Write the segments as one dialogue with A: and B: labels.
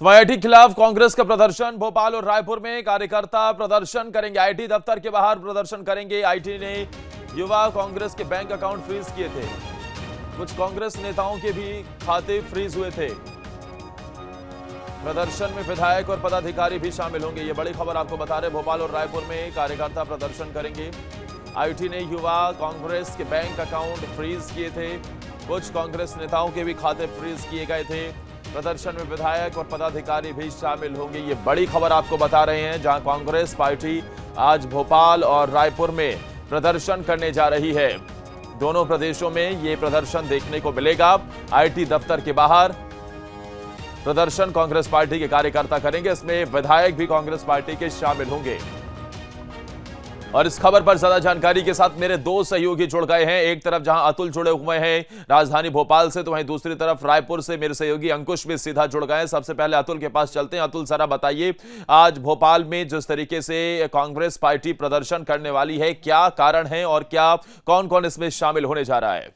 A: तो आईआईटी खिलाफ कांग्रेस का प्रदर्शन भोपाल और रायपुर में कार्यकर्ता प्रदर्शन करेंगे आईटी दफ्तर के बाहर प्रदर्शन करेंगे आईटी ने युवा कांग्रेस के बैंक अकाउंट फ्रीज किए थे कुछ कांग्रेस नेताओं के भी खाते फ्रीज हुए थे प्रदर्शन में विधायक और पदाधिकारी भी शामिल होंगे ये बड़ी खबर आपको बता रहे भोपाल और रायपुर में कार्यकर्ता प्रदर्शन करेंगे आईटी ने युवा कांग्रेस के बैंक अकाउंट फ्रीज किए थे कुछ कांग्रेस नेताओं के भी खाते फ्रीज किए गए थे प्रदर्शन में विधायक और पदाधिकारी भी शामिल होंगे ये बड़ी खबर आपको बता रहे हैं जहां कांग्रेस पार्टी आज भोपाल और रायपुर में प्रदर्शन करने जा रही है दोनों प्रदेशों में ये प्रदर्शन देखने को मिलेगा आईटी दफ्तर के बाहर प्रदर्शन कांग्रेस पार्टी के कार्यकर्ता करेंगे इसमें विधायक भी कांग्रेस पार्टी के शामिल होंगे और इस खबर पर ज्यादा जानकारी के साथ मेरे दो सहयोगी जुड़ गए हैं एक तरफ जहां अतुल जुड़े हुए हैं राजधानी भोपाल से तो वहीं दूसरी तरफ रायपुर से मेरे सहयोगी अंकुश भी सीधा जुड़ गए हैं सबसे पहले अतुल के पास चलते हैं अतुल जरा बताइए आज भोपाल में जिस तरीके से कांग्रेस पार्टी प्रदर्शन करने वाली है क्या कारण है और क्या कौन कौन इसमें शामिल होने जा रहा है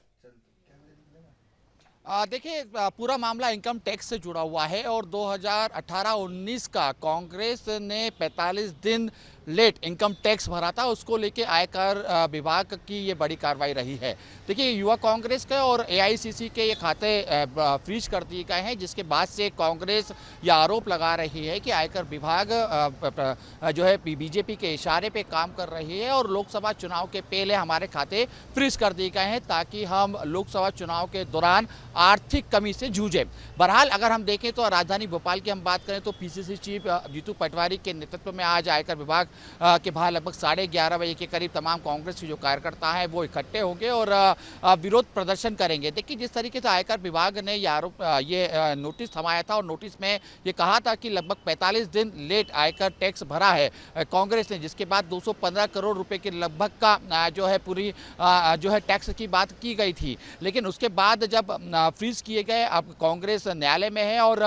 B: देखिए पूरा मामला इनकम टैक्स से जुड़ा हुआ है और 2018-19 का कांग्रेस ने 45 दिन लेट इनकम टैक्स भरा था उसको लेके आयकर विभाग की ये बड़ी कार्रवाई रही है देखिए युवा कांग्रेस के और एआईसीसी के ये खाते फ्रीज कर दिए गए हैं जिसके बाद से कांग्रेस ये आरोप लगा रही है कि आयकर विभाग जो है बीजेपी के इशारे पे काम कर रही है और लोकसभा चुनाव के पहले हमारे खाते फ्रीज कर दिए गए हैं ताकि हम लोकसभा चुनाव के दौरान आर्थिक कमी से जूझे बहरहाल अगर हम देखें तो राजधानी भोपाल की हम बात करें तो पी चीफ जीतू पटवारी के नेतृत्व में आज आयकर विभाग के बाहर लगभग साढ़े ग्यारह बजे के करीब तमाम कांग्रेस के जो कार्यकर्ता हैं वो इकट्ठे होंगे और विरोध प्रदर्शन करेंगे देखिए जिस तरीके से आयकर विभाग ने ये नोटिस थमाया था और नोटिस में ये कहा था कि लगभग पैंतालीस दिन लेट आयकर टैक्स भरा है कांग्रेस ने जिसके बाद दो करोड़ रुपए के लगभग का जो है पूरी जो है टैक्स की बात की गई थी लेकिन उसके बाद जब फ्रीज किए गए अब कांग्रेस न्यायालय में है और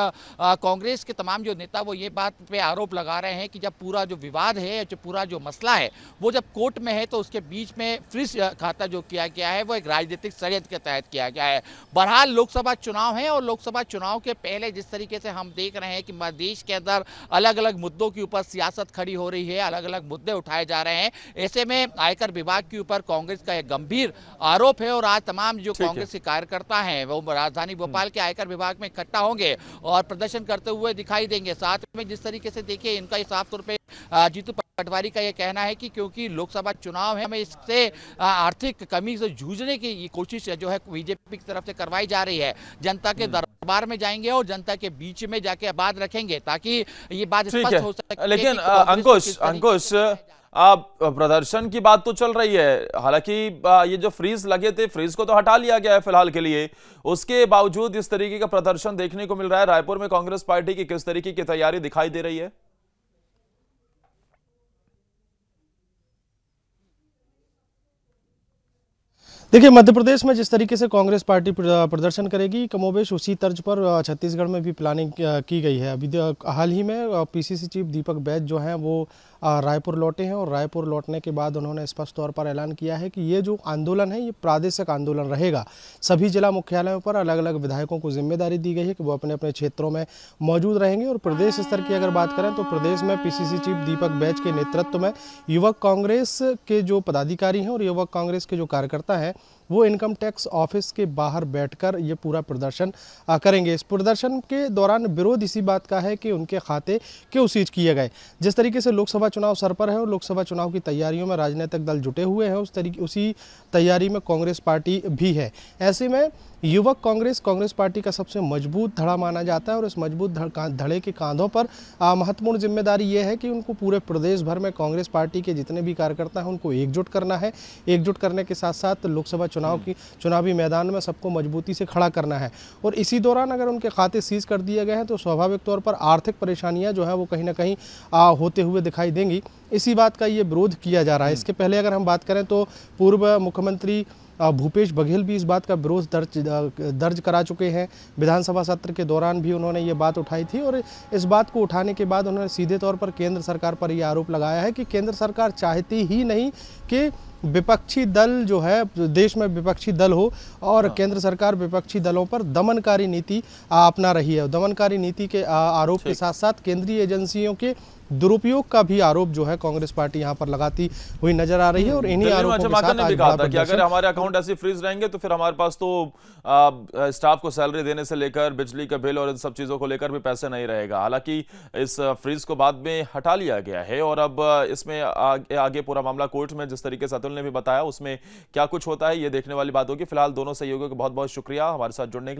B: कांग्रेस के तमाम जो नेता वो ये बात पे आरोप लगा रहे हैं कि जब पूरा जो विवाद है ये जो पूरा जो मसला है वो जब कोर्ट में है तो उसके बीच में फ्रिज खाता जो किया गया है वो एक राजनीतिक षडयंत्र के तहत किया गया है बहरहाल लोकसभा चुनाव है और लोकसभा चुनाव के पहले जिस तरीके से हम देख रहे हैं कि देश के अंदर अलग अलग मुद्दों के ऊपर सियासत खड़ी हो रही है अलग अलग मुद्दे उठाए जा रहे हैं ऐसे में आयकर विभाग के ऊपर कांग्रेस का एक गंभीर आरोप है और आज तमाम जो कांग्रेस के कार्यकर्ता हैं वो राजधानी हम्म। भोपाल के आयकर विभाग में इकट्ठा होंगे और प्रदर्शन करते हुए दिखाई देंगे साथ में जिस तरीके से देखिए इनका साफ तौर पर जीतू पटवारी का यह कहना है कि क्योंकि लोकसभा चुनाव है हमें इससे आर्थिक कमी से जूझने की कोशिश जो है बीजेपी की तरफ से करवाई जा रही है जनता के हम्म। दरबार में जाएंगे और जनता के बीच में जाके बात रखेंगे ताकि ये बात स्पष्ट हो सके लेकिन अंकुश अंकुश
A: आप प्रदर्शन की बात तो चल रही है हालांकि ये जो फ्रीज लगे थे फ्रीज को तो हटा लिया गया है फिलहाल के लिए उसके बावजूद इस तरीके का प्रदर्शन देखने को मिल रहा है रायपुर में कांग्रेस पार्टी की किस तरीके की तैयारी दिखाई दे रही है
C: देखिए मध्य प्रदेश में जिस तरीके से कांग्रेस पार्टी प्रदर्शन करेगी कमोबेश उसी तर्ज पर छत्तीसगढ़ में भी प्लानिंग की गई है अभी हाल ही में पीसीसी चीफ दीपक बैज जो हैं वो रायपुर लौटे हैं और रायपुर लौटने के बाद उन्होंने स्पष्ट तौर पर ऐलान किया है कि ये जो आंदोलन है ये प्रादेशिक आंदोलन रहेगा सभी जिला मुख्यालयों पर अलग अलग विधायकों को जिम्मेदारी दी गई है कि वो अपने अपने क्षेत्रों में मौजूद रहेंगे और प्रदेश स्तर की अगर बात करें तो प्रदेश में पीसीसी चीफ दीपक बैज के नेतृत्व में युवक कांग्रेस के जो पदाधिकारी हैं और युवक कांग्रेस के जो कार्यकर्ता हैं वो इनकम टैक्स ऑफिस के बाहर बैठकर ये पूरा प्रदर्शन करेंगे इस प्रदर्शन के दौरान विरोध इसी बात का है कि उनके खाते क्यों सीज किए गए जिस तरीके से लोकसभा चुनाव सर पर है और लोकसभा चुनाव की तैयारियों में राजनीतिक दल जुटे हुए हैं उस तरीके उसी तैयारी में कांग्रेस पार्टी भी है ऐसे में युवक कांग्रेस कांग्रेस पार्टी का सबसे मजबूत धड़ा माना जाता है और इस मजबूत धड़े के कांधों पर महत्वपूर्ण जिम्मेदारी ये है कि उनको पूरे प्रदेश भर में कांग्रेस पार्टी के जितने भी कार्यकर्ता हैं उनको एकजुट करना है एकजुट करने के साथ साथ लोकसभा चुनाव चुनाव की चुनावी मैदान में सबको मजबूती से खड़ा करना है और इसी दौरान अगर उनके खाते सीज कर दिए गए हैं तो स्वाभाविक तौर पर आर्थिक परेशानियाँ जो है वो कहीं ना कहीं होते हुए दिखाई देंगी इसी बात का ये विरोध किया जा रहा है हम्म। इसके पहले अगर हम बात करें तो पूर्व मुख्यमंत्री भूपेश बघेल भी इस बात का विरोध दर्ज दर्ज करा चुके हैं विधानसभा सत्र के दौरान भी उन्होंने ये बात उठाई थी और इस बात को उठाने के बाद उन्होंने सीधे तौर पर केंद्र सरकार पर यह आरोप लगाया है कि केंद्र सरकार चाहती ही नहीं कि विपक्षी दल जो है देश में विपक्षी दल हो और हाँ। केंद्र सरकार विपक्षी दलों पर दमनकारी नीति अपना रही है दमनकारी नीति के आरोप के साथ साथ केंद्रीय एजेंसियों के दुरुपयोग का भी आरोप जो है कांग्रेस पार्टी यहां पर लगाती हुई नजर आ रही है और हम्म। इन्हीं आरोपों अच्छा के साथ ने भी कहा था कि अगर हमारे
A: अकाउंट ऐसे फ्रीज रहेंगे तो फिर हमारे पास तो आ, स्टाफ को सैलरी देने से लेकर बिजली का बिल और इन सब चीजों को लेकर भी पैसे नहीं रहेगा हालांकि इस फ्रीज को बाद में हटा लिया गया है और अब इसमें आगे पूरा मामला कोर्ट में जिस तरीके से ने भी बताया उसमें क्या कुछ होता है ये देखने वाली बात होगी फिलहाल दोनों सहयोगियों का बहुत बहुत शुक्रिया हमारे साथ जुड़ने के लिए